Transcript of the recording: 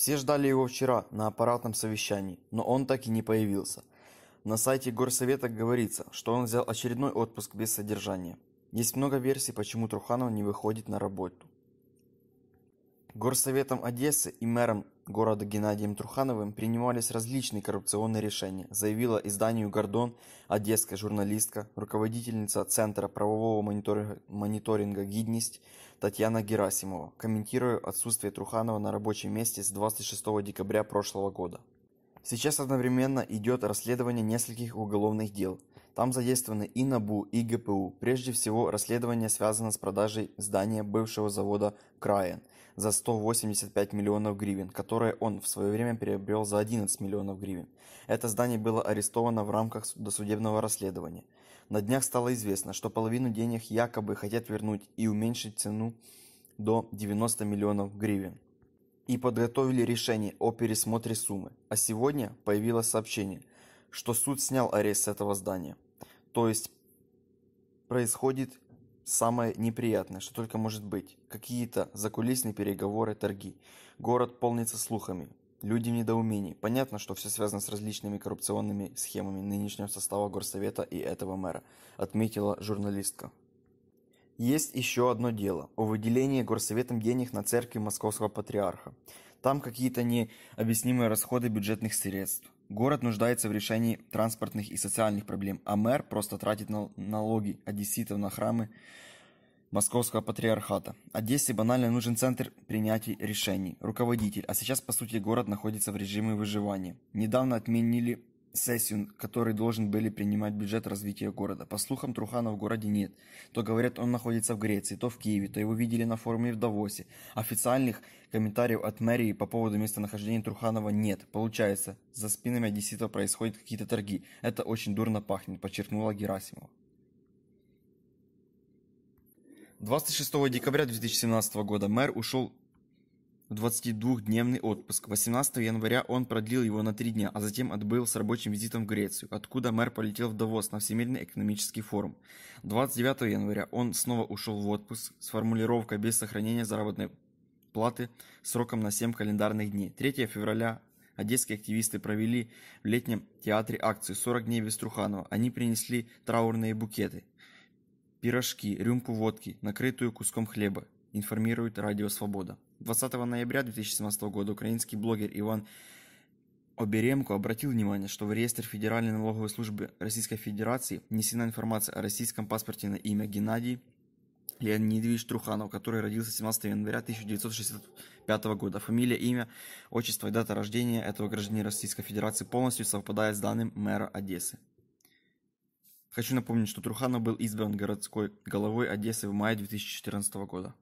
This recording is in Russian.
Все ждали его вчера на аппаратном совещании, но он так и не появился. На сайте Горсовета говорится, что он взял очередной отпуск без содержания. Есть много версий, почему Труханов не выходит на работу. Горсоветом Одессы и мэром города Геннадием Трухановым принимались различные коррупционные решения, заявила изданию «Гордон» одесская журналистка, руководительница Центра правового мониторинга «Гидность» Татьяна Герасимова, комментируя отсутствие Труханова на рабочем месте с 26 декабря прошлого года. Сейчас одновременно идет расследование нескольких уголовных дел, там задействованы и НАБУ, и ГПУ. Прежде всего, расследование связано с продажей здания бывшего завода «Краен» за 185 миллионов гривен, которое он в свое время приобрел за 11 миллионов гривен. Это здание было арестовано в рамках досудебного расследования. На днях стало известно, что половину денег якобы хотят вернуть и уменьшить цену до 90 миллионов гривен и подготовили решение о пересмотре суммы. А сегодня появилось сообщение, что суд снял арест с этого здания. То есть происходит самое неприятное, что только может быть. Какие-то закулисные переговоры, торги. Город полнится слухами. Люди в недоумении. Понятно, что все связано с различными коррупционными схемами нынешнего состава горсовета и этого мэра, отметила журналистка. Есть еще одно дело о выделении горсоветом денег на церкви московского патриарха. Там какие-то необъяснимые расходы бюджетных средств. Город нуждается в решении транспортных и социальных проблем, а мэр просто тратит нал налоги одесситов на храмы московского патриархата. Одессе банально нужен центр принятия решений, руководитель, а сейчас, по сути, город находится в режиме выживания. Недавно отменили сессию, который должен были принимать бюджет развития города. По слухам, Трухана в городе нет. То говорят, он находится в Греции, то в Киеве, то его видели на форуме в Давосе. Официальных комментариев от мэрии по поводу местонахождения Труханова нет. Получается, за спинами одесситов происходят какие-то торги. Это очень дурно пахнет, подчеркнула Герасимова. 26 декабря 2017 года мэр ушел 22-дневный отпуск. 18 января он продлил его на три дня, а затем отбыл с рабочим визитом в Грецию, откуда мэр полетел в Давос на Всемирный экономический форум. 29 января он снова ушел в отпуск с формулировкой без сохранения заработной платы сроком на 7 календарных дней. 3 февраля одесские активисты провели в летнем театре акцию «40 дней без Труханова». Они принесли траурные букеты, пирожки, рюмку водки, накрытую куском хлеба, информирует Радио Свобода. 20 ноября 2017 года украинский блогер Иван Оберемко обратил внимание, что в реестр Федеральной налоговой службы Российской Федерации внесена информация о российском паспорте на имя Геннадий Леонидович Труханов, который родился 17 января 1965 года. Фамилия, имя, отчество и дата рождения этого гражданина Российской Федерации полностью совпадает с данным мэра Одессы. Хочу напомнить, что Труханов был избран городской головой Одессы в мае 2014 года.